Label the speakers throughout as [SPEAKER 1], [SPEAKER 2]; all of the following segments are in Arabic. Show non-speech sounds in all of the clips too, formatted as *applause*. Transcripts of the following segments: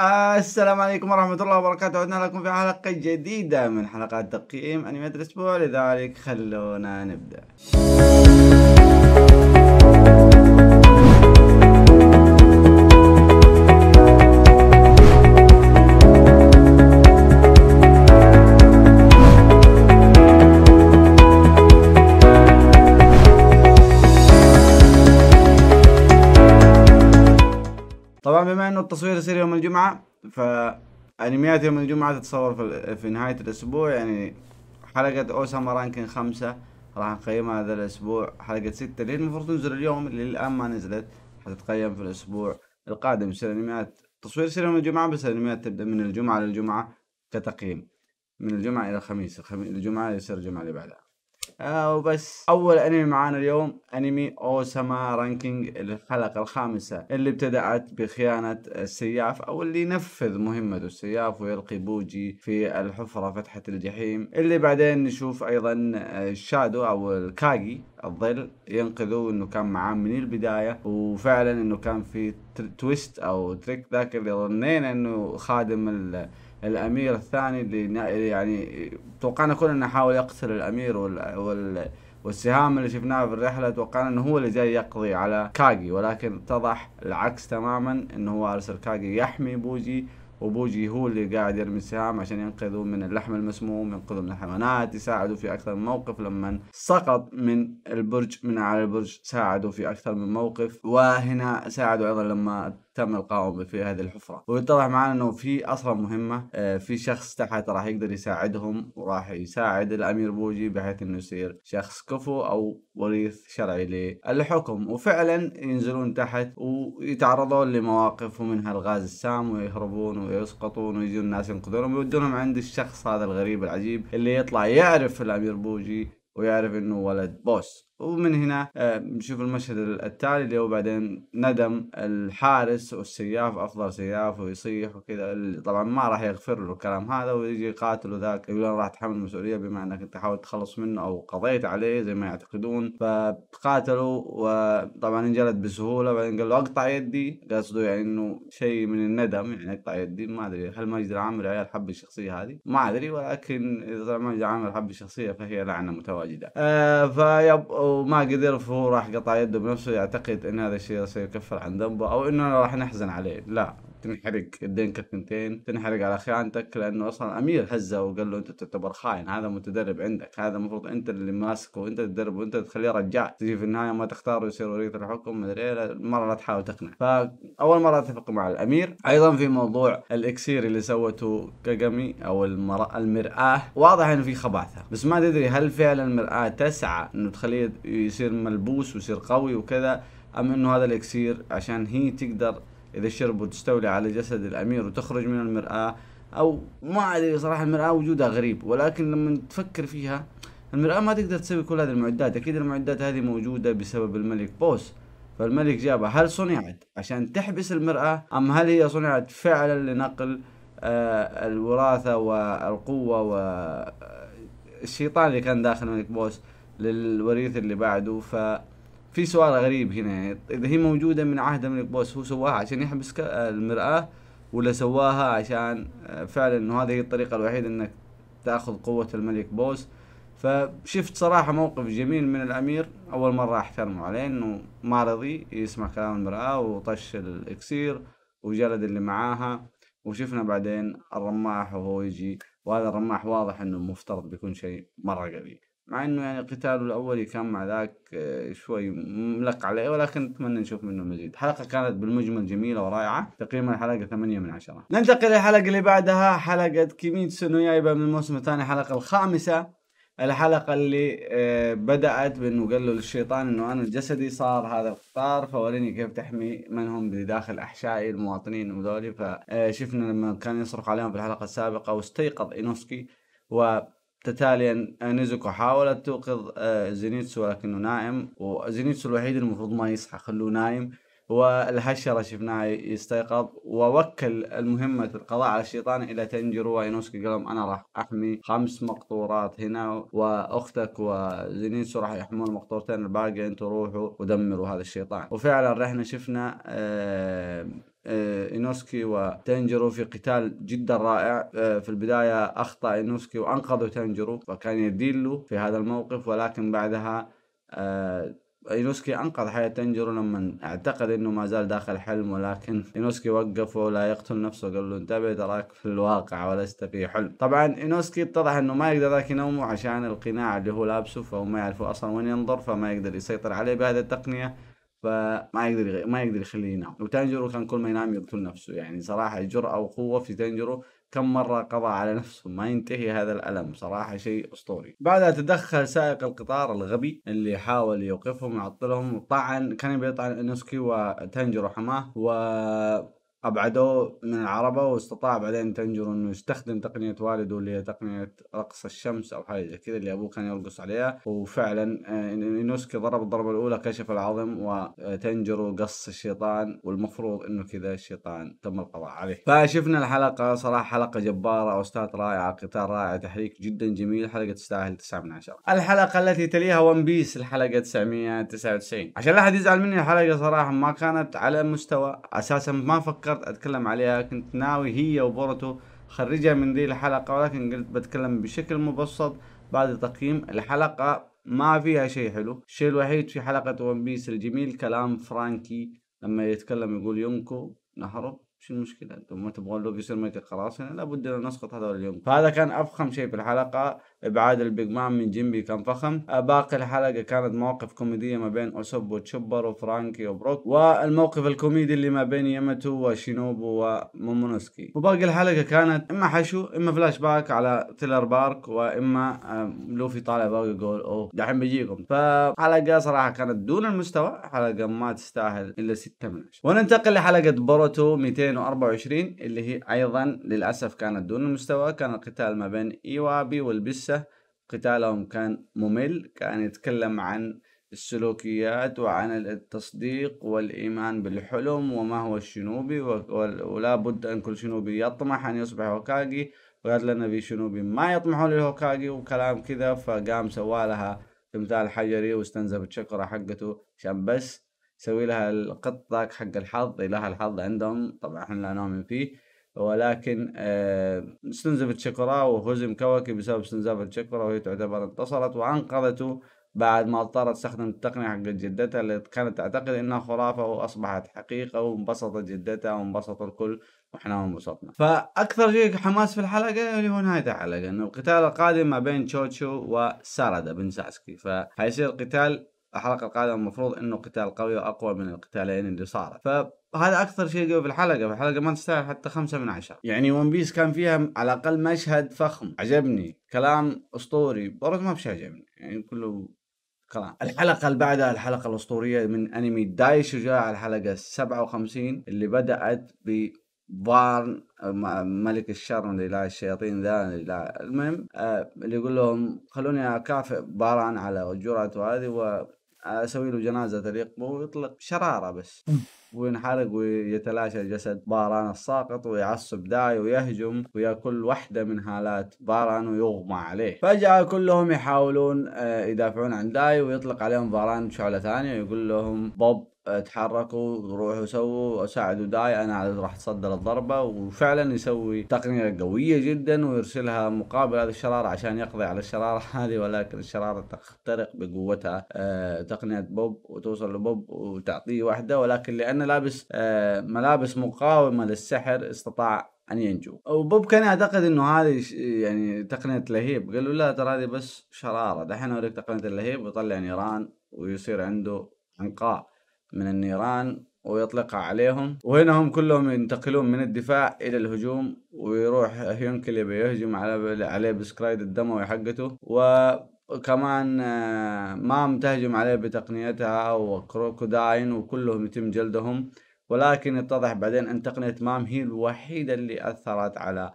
[SPEAKER 1] السلام عليكم ورحمة الله وبركاته عدنا لكم في حلقة جديدة من حلقات تقييم أنميات الأسبوع لذلك خلونا نبدأ طبعا بما انه التصوير يصير يوم الجمعة فانميات يوم الجمعة تتصور في, نهاية الاسبوع يعني حلقة اوساما رانكين خمسة راح نقيمها هذا الاسبوع حلقة ستة اللي المفروض تنزل اليوم اللي الان ما نزلت حتتقيم في الاسبوع القادم يصير انميات تصوير يصير يوم الجمعة بس الانميات تبدأ من الجمعة للجمعة كتقييم من الجمعة إلى الخميس الخميس الجمعة يصير الجمعة اللي بعدها آه، وبس اول انمي معانا اليوم انمي اوسما رانكينج الحلقه الخامسه اللي ابتدات بخيانه السياف او اللي نفذ مهمته السياف ويلقي بوجي في الحفره فتحه الجحيم اللي بعدين نشوف ايضا آه، الشادو او الكاجي الظل ينقذه انه كان معاه من البدايه وفعلا انه كان في تويست او تريك ذاك اللي ظنينا انه خادم الامير الثاني اللي يعني توقعنا كلنا انه حاول يقتل الامير وال, وال والسهام اللي شفناها في الرحله توقعنا انه هو اللي جاي يقضي على كاجي ولكن اتضح العكس تماما انه هو ارسل كاجي يحمي بوجي وبوجي هو اللي قاعد يرمي السهام عشان ينقذوا من اللحم المسموم ينقذوا من الحيوانات يساعدوا في اكثر من موقف لما سقط من البرج من على البرج ساعدوا في اكثر من موقف وهنا ساعدوا ايضا لما تم القاومة في هذه الحفره ويتضح معنا انه في اصلا مهمه آه، في شخص تحت راح يقدر يساعدهم وراح يساعد الامير بوجي بحيث انه يصير شخص كفو او وريث شرعي للحكم وفعلا ينزلون تحت ويتعرضون لمواقف ومنها الغاز السام ويهربون ويسقطون ويجون الناس ينقذونهم ويودونهم عند الشخص هذا الغريب العجيب اللي يطلع يعرف الامير بوجي ويعرف انه ولد بوس ومن هنا آه، نشوف المشهد التالي اللي هو بعدين ندم الحارس والسياف افضل سياف ويصيح وكذا طبعا ما راح يغفر له الكلام هذا ويجي يقاتله ذاك يقول انا راح اتحمل المسؤوليه بما انك انت حاولت تخلص منه او قضيت عليه زي ما يعتقدون فتقاتلوا وطبعا انجلد بسهوله بعدين قال له اقطع يدي قصده يعني انه شيء من الندم يعني اقطع يدي ما ادري هل ماجد العامر عيال حب الشخصيه هذه ما ادري ولكن اذا ماجد العامر حب الشخصيه فهي لعنه متواجده آه فيب وما قدر فهو راح قطع يده بنفسه يعتقد ان هذا الشيء سيكفر عن ذنبه او انه راح نحزن عليه لا تنحرق الدين الثنتين تنحرق على خيانتك لانه اصلا الامير هزه وقال له انت تعتبر خاين هذا متدرب عندك هذا المفروض انت اللي ماسكه وانت تدربه وانت تخليه رجال تجي في النهايه ما تختاره يصير وريث الحكم مدري إيه، مره لا تحاول تقنع فاول مره اتفق مع الامير ايضا في موضوع الاكسير اللي سوته كاجامي او المرأة المراه واضح انه في خباثه بس ما تدري هل فعلا المراه تسعى انه تخليه يصير ملبوس ويصير قوي وكذا ام انه هذا الاكسير عشان هي تقدر إذا الشرب وتستولي على جسد الأمير وتخرج من المرآة أو ما أدري صراحة المرآة وجودها غريب ولكن لما تفكر فيها المرآة ما تقدر تسوي كل هذه المعدات أكيد المعدات هذه موجودة بسبب الملك بوس فالملك جابها هل صنعت عشان تحبس المرأة أم هل هي صنعت فعلا لنقل آه، الوراثة والقوة والشيطان آه، اللي كان داخل الملك بوس للوريث اللي بعده ف في سؤال غريب هنا اذا هي موجوده من عهد الملك بوس هو سواها عشان يحبس المراه ولا سواها عشان آه، فعلا انه هذه هي الطريقه الوحيده انك تاخذ قوه الملك بوس فشفت صراحة موقف جميل من الأمير أول مرة أحترمه عليه إنه ما رضي يسمع كلام المرأة وطش الإكسير وجلد اللي معاها وشفنا بعدين الرماح وهو يجي وهذا الرماح واضح إنه مفترض بيكون شيء مرة قوي مع انه يعني قتاله الاولي كان مع ذاك آه، شوي ملق عليه ولكن نتمنى نشوف منه مزيد حلقة كانت بالمجمل جميله ورائعه تقييم الحلقه 8 من 10 ننتقل للحلقه اللي بعدها حلقه كيميتسو نو يايبا من الموسم الثاني الحلقه الخامسه الحلقة اللي آه، بدأت بأنه قال له للشيطان أنه أنا جسدي صار هذا القطار فوريني كيف تحمي من هم بداخل أحشائي المواطنين وذولي فشفنا آه، لما كان يصرخ عليهم في الحلقة السابقة واستيقظ إينوسكي و تتاليا آه، نيزوكو حاولت توقظ آه، زينيتسو لكنه نائم وزينيتسو الوحيد المفروض ما يصحى خلوه نايم والهشرة شفناها يستيقظ ووكل المهمة القضاء على الشيطان إلى تنجرو وإينوسكي قال لهم أنا راح أحمي خمس مقطورات هنا وأختك وزينيتسو راح يحمون المقطورتين الباقية أنتوا روحوا ودمروا هذا الشيطان وفعلا رحنا شفنا آه إينوسكي آه، وتنجرو في قتال جدا رائع آه، في البداية أخطأ إينوسكي وأنقذ تنجرو فكان يديله له في هذا الموقف ولكن بعدها اينوسكي آه، انقذ حياة تنجرو لما اعتقد انه ما زال داخل حلم ولكن اينوسكي وقفه ولا يقتل نفسه قال له انتبه تراك في الواقع ولست في حلم طبعا اينوسكي اتضح انه ما يقدر ذاك ينومه عشان القناع اللي هو لابسه فهو ما يعرفه اصلا وين ينظر فما يقدر يسيطر عليه بهذه التقنية فما يقدر يغير ما يقدر يخليه ينام وتانجرو كان كل ما ينام يقتل نفسه يعني صراحه جرأه وقوه في تانجرو كم مرة قضى على نفسه ما ينتهي هذا الألم صراحة شيء أسطوري بعدها تدخل سائق القطار الغبي اللي حاول يوقفهم ويعطلهم طعن كان بيطعن انوسكي وتانجرو حماه و أبعدوه من العربة واستطاع بعدين تنجر إنه يستخدم تقنية والده اللي هي تقنية رقص الشمس أو حاجة زي كذا اللي أبوه كان يرقص عليها وفعلا آه، إنوسكي ضرب الضربة الأولى كشف العظم وتنجر قص الشيطان والمفروض إنه كذا الشيطان تم القضاء عليه فشفنا الحلقة صراحة حلقة جبارة أستاذ رائعة قتال رائع تحريك جدا جميل حلقة تستاهل 9 من 10 الحلقة التي تليها ون بيس الحلقة 999 عشان لا أحد يزعل مني الحلقة صراحة ما كانت على مستوى أساسا ما فكرت فكرت اتكلم عليها كنت ناوي هي وبورتو خرجها من ذي الحلقة ولكن قلت بتكلم بشكل مبسط بعد تقييم الحلقة ما فيها شيء حلو الشيء الوحيد في حلقة ون بيس الجميل كلام فرانكي لما يتكلم يقول يونكو نهرب شو المشكلة انتم ما تبغون لوفي يصير ميت خلاص يعني لابد ان نسقط هذول اليونكو فهذا كان افخم شيء في الحلقة ابعاد البيج مان من جيمبي كان فخم باقي الحلقه كانت مواقف كوميديه ما بين اوسوب وتشوبر وفرانكي وبروك والموقف الكوميدي اللي ما بين ياماتو وشينوبو ومومونوسكي وباقي الحلقه كانت اما حشو اما فلاش باك على تيلر بارك واما لوفي طالع باقي يقول اوه دحين بيجيكم فحلقه صراحه كانت دون المستوى حلقه ما تستاهل الا 6 من 10 وننتقل لحلقه بوروتو 224 اللي هي ايضا للاسف كانت دون المستوى كان القتال ما بين ايوابي والبسه نفسه قتالهم كان ممل كان يتكلم عن السلوكيات وعن التصديق والإيمان بالحلم وما هو الشنوبي ولا بد أن كل شنوبي يطمح أن يصبح هوكاجي وقال لنا في شنوبي ما يطمحون للهوكاجي وكلام كذا فقام سوى لها تمثال حجري واستنزف الشكرة حقته عشان بس يسوي لها القط ذاك حق الحظ إله الحظ عندهم طبعا احنا لا نؤمن فيه ولكن آه، استنزفت شقراء وهزم كواكي بسبب استنزاف الشقراء وهي تعتبر انتصرت وأنقذته بعد ما اضطرت تستخدم التقنية حق جدتها اللي كانت تعتقد انها خرافة واصبحت حقيقة وانبسطت جدتها وانبسط الكل واحنا انبسطنا. فاكثر شيء حماس في الحلقة اللي هو نهاية الحلقة انه القتال القادم ما بين تشوتشو وساردا بن ساسكي فحيصير قتال الحلقة القادمة المفروض انه قتال قوي واقوى من القتالين اللي صارت. ف وهذا اكثر شيء قوي في الحلقه في الحلقه ما تستاهل حتى خمسة من عشرة يعني ون بيس كان فيها على الاقل مشهد فخم عجبني كلام اسطوري برضه ما في شيء عجبني يعني كله كلام الحلقه اللي بعدها الحلقه الاسطوريه من انمي داي شجاع الحلقه 57 اللي بدات ب بارن ملك الشر من اله الشياطين ذا المهم آه، اللي يقول لهم خلوني اكافئ باران على جرعته هذه و اسوي له جنازه تليق ويطلق شراره بس وينحرق ويتلاشى جسد باران الساقط ويعصب داي ويهجم وياكل واحده من هالات باران ويغمى عليه فجاه كلهم يحاولون آه، يدافعون عن داي ويطلق عليهم باران شعله ثانيه ويقول لهم بوب تحركوا روحوا سووا ساعدوا داي انا راح اتصدر الضربه وفعلا يسوي تقنيه قويه جدا ويرسلها مقابل هذه الشراره عشان يقضي على الشراره *laughs* هذه ولكن الشراره تخترق بقوتها آه تقنيه بوب وتوصل لبوب وتعطيه واحده ولكن لانه لابس آه ملابس مقاومه للسحر استطاع ان ينجو وبوب كان يعتقد انه هذه يعني تقنيه لهيب قال له لا ترى هذه بس شراره دحين اوريك تقنيه اللهيب ويطلع نيران ويصير عنده انقاذ من النيران ويطلقها عليهم وهنا هم كلهم ينتقلون من الدفاع الى الهجوم ويروح هيونكل اللي بيهجم على عليه بسكرايد الدموي حقته وكمان آه، مام تهجم عليه بتقنيتها وكروكوداين وكلهم يتم جلدهم ولكن اتضح بعدين ان تقنيه مام هي الوحيده اللي اثرت على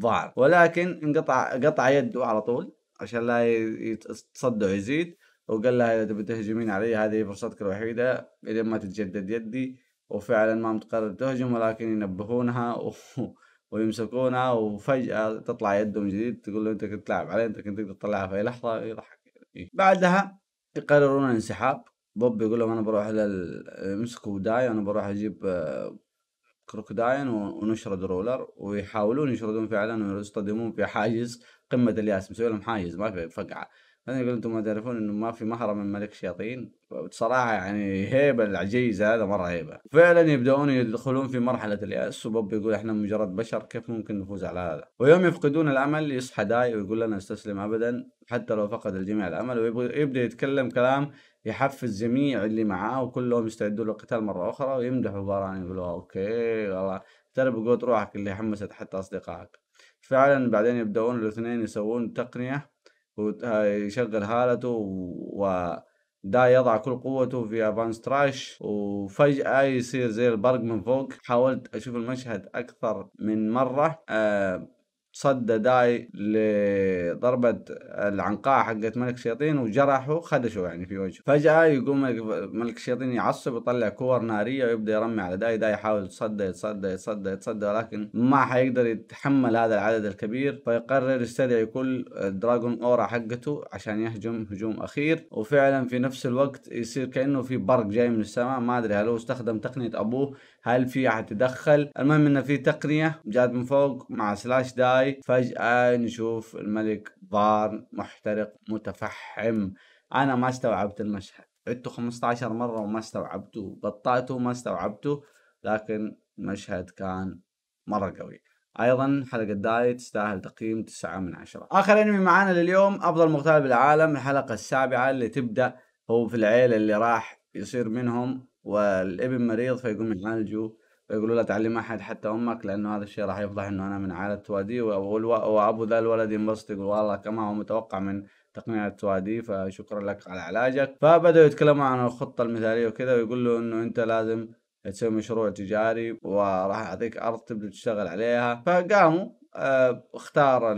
[SPEAKER 1] ظهر ولكن انقطع قطع يده على طول عشان لا يتصدع يزيد وقال لها اذا تبي تهجمين علي هذه فرصتك الوحيده اذا ما تتجدد يدي وفعلا ما متقرر تهجم ولكن ينبهونها و... *laughs* ويمسكونها وفجاه تطلع يدهم جديد تقول له انت كنت تلعب علي انت كنت تقدر تطلعها في اي لحظه يضحك إيه. بعدها يقررون الانسحاب بوب يقول لهم انا بروح لل امسكوا داي انا بروح اجيب آه، كروكوداين ونشرد رولر ويحاولون يشردون فعلا ويصطدمون في حاجز قمه الياس مسوي لهم حاجز ما في فقعه انا قلت انتم ما تعرفون انه ما في محرم من ملك شياطين بصراحه يعني هيبه العجيز هذا مره هيبه فعلا يبداون يدخلون في مرحله الياس وبوب يقول احنا مجرد بشر كيف ممكن نفوز على هذا ويوم يفقدون الامل يصحى داي ويقول لنا استسلم ابدا حتى لو فقد الجميع الامل ويبدا يتكلم كلام يحفز جميع اللي معاه وكلهم يستعدون للقتال مره اخرى ويمدحوا باران يقولوا اوكي والله ترى بقوه روحك اللي حمست حتى اصدقائك فعلا بعدين يبداون الاثنين يسوون تقنيه ويشغل هالته و دا يضع كل قوته في افانس تراش وفجأة يصير زي البرق من فوق حاولت أشوف المشهد أكثر من مرة أه صد داي لضربة العنقاء حقت ملك شياطين وجرحه خدشه يعني في وجهه فجأة يقوم ملك شياطين يعصب ويطلع كور نارية ويبدأ يرمي على داي داي يحاول يتصدى يتصدى يتصدى يتصدى ولكن ما حيقدر يتحمل هذا العدد الكبير فيقرر يستدعي كل دراجون اورا حقته عشان يهجم هجوم اخير وفعلا في نفس الوقت يصير كأنه في برق جاي من السماء ما ادري هل هو استخدم تقنية ابوه هل في احد تدخل المهم ان في تقنيه جات من فوق مع سلاش داي فجاه نشوف الملك ضار محترق متفحم انا ما استوعبت المشهد عدته 15 مره وما استوعبته بطأته وما استوعبته لكن المشهد كان مره قوي ايضا حلقه داي تستاهل تقييم 9 من 10 اخر انمي معانا لليوم افضل مغتال بالعالم الحلقه السابعه اللي تبدا هو في العيله اللي راح يصير منهم والابن مريض فيقوم يعالجه فيقولوا لا تعلم احد حتى امك لانه هذا الشيء راح يفضح انه انا من عائله توادي وابو ذا الولد ينبسط يقول والله كما هو متوقع من تقنية توادي فشكرا لك على علاجك فبدأوا يتكلموا عن الخطة المثالية وكذا ويقول له انه انت لازم تسوي مشروع تجاري وراح اعطيك ارض تبدا تشتغل عليها فقاموا آه، اختار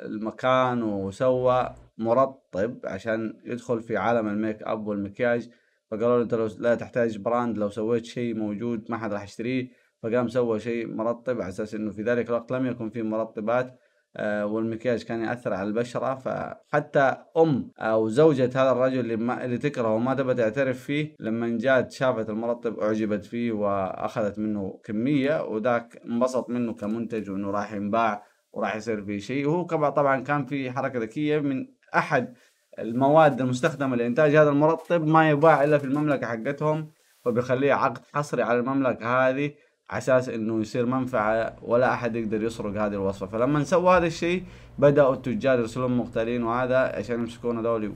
[SPEAKER 1] المكان وسوى مرطب عشان يدخل في عالم الميك اب والمكياج فقالوا له انت لو لا تحتاج براند لو سويت شيء موجود ما حد راح يشتريه فقام سوى شيء مرطب على اساس انه في ذلك الوقت لم يكن في مرطبات آه، والمكياج كان ياثر على البشره فحتى ام او زوجة هذا الرجل اللي, ما اللي تكرهه وما تبى تعترف فيه لما جات شافت المرطب اعجبت فيه واخذت منه كميه وذاك انبسط منه كمنتج وانه راح ينباع وراح يصير فيه شيء وهو طبعا كان في حركه ذكيه من احد المواد المستخدمة لإنتاج هذا المرطب ما يباع إلا في المملكة حقتهم فبيخليه عقد حصري على المملكة هذه أساس انه يصير منفعة ولا احد يقدر يسرق هذه الوصفة فلما سووا هذا الشيء بدأوا التجار يرسلون مقتلين وهذا عشان يمسكون هذول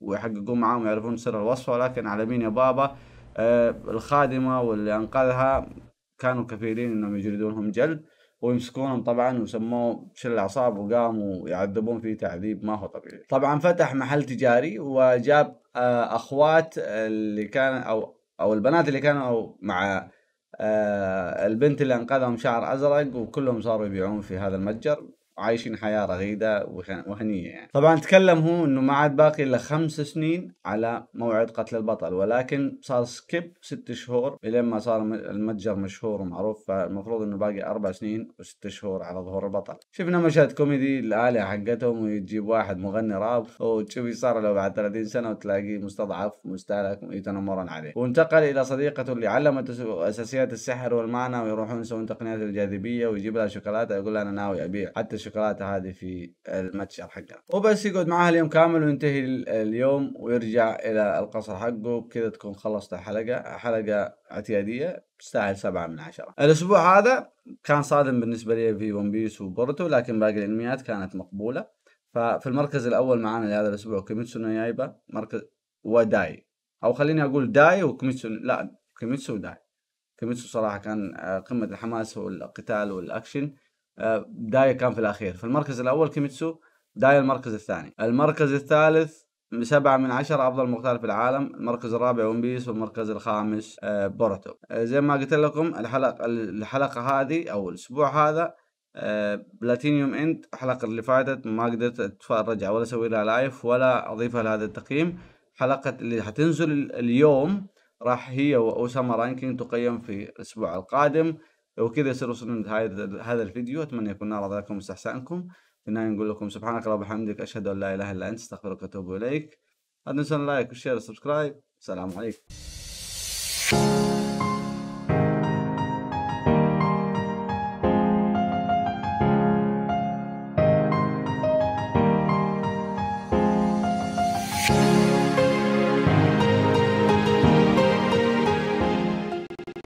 [SPEAKER 1] ويحققون معاهم ويعرفون سر الوصفة ولكن على مين يا بابا آه الخادمة واللي انقذها كانوا كفيلين انهم يجلدونهم جلد ويمسكونهم طبعا وسموه شل الاعصاب وقاموا يعذبون فيه تعذيب ما هو طبيعي طبعا فتح محل تجاري وجاب آه، اخوات اللي كان او او البنات اللي كانوا مع آه، البنت اللي انقذهم شعر ازرق وكلهم صاروا يبيعون في هذا المتجر عايشين حياه رغيده وهنيه يعني. طبعا تكلم هو انه ما عاد باقي الا خمس سنين على موعد قتل البطل ولكن صار سكيب ست شهور الين ما صار المتجر مشهور ومعروف فالمفروض انه باقي اربع سنين وست شهور على ظهور البطل. شفنا مشهد كوميدي الالهه حقتهم ويجيب واحد مغني راب وتشوف صار له بعد 30 سنه وتلاقيه مستضعف مستهلك يتنمرون عليه وانتقل الى صديقته اللي علمته اساسيات السحر والمعنى ويروحون يسوون تقنيات الجاذبيه ويجيب لها شوكولاته يقول لها انا ناوي ابيع حتى الشوكولاته هذه في المتجر حقها وبس يقعد معها اليوم كامل وينتهي اليوم ويرجع الى القصر حقه بكذا تكون خلصت الحلقه حلقه اعتياديه تستاهل سبعة من عشرة الأسبوع هذا كان صادم بالنسبة لي في ون بيس وبورتو لكن باقي الأنميات كانت مقبولة ففي المركز الأول معانا لهذا الأسبوع كيميتسو نو يايبا مركز وداي أو خليني أقول داي وكيميتسو لا كيميتسو وداي كيميتسو صراحة كان آه، قمة الحماس والقتال والأكشن دايا كان في الأخير في المركز الأول كيميتسو دايا المركز الثاني المركز الثالث سبعة من عشرة أفضل مقتال في العالم المركز الرابع ون بيس والمركز الخامس آه، بورتو آه، زي ما قلت لكم الحلقة الحلقة هذه أو الأسبوع هذا بلاتينيوم اند الحلقة اللي فاتت ما قدرت اتفرج ولا اسوي لها لايف ولا اضيفها لهذا التقييم حلقة اللي حتنزل اليوم راح هي وأسامة رانكينج تقيم في الأسبوع القادم وكذا يصير وصلنا لنهاية هذا الفيديو أتمنى يكون نال رضاكم واستحسانكم في النهاية نقول لكم سبحانك اللهم وبحمدك أشهد أن لا إله إلا أنت أستغفرك وأتوب إليك لا تنسون اللايك والشير والسبسكرايب السلام عليكم